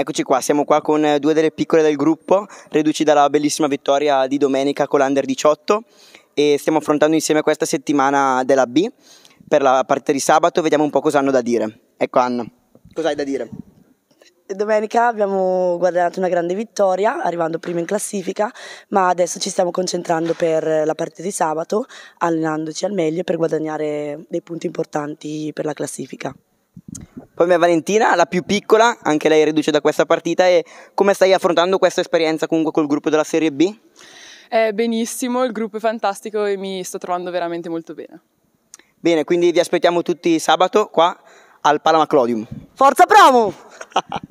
Eccoci qua, siamo qua con due delle piccole del gruppo, reduci dalla bellissima vittoria di domenica con l'Under 18 e stiamo affrontando insieme questa settimana della B per la partita di sabato, vediamo un po' cosa hanno da dire. Ecco Anna, cosa hai da dire? Domenica abbiamo guadagnato una grande vittoria, arrivando prima in classifica, ma adesso ci stiamo concentrando per la partita di sabato, allenandoci al meglio per guadagnare dei punti importanti per la classifica. Poi mia Valentina, la più piccola, anche lei riduce da questa partita e come stai affrontando questa esperienza comunque col gruppo della Serie B? Eh, benissimo, il gruppo è fantastico e mi sto trovando veramente molto bene. Bene, quindi vi aspettiamo tutti sabato qua al Palama Clodium. Forza Promo!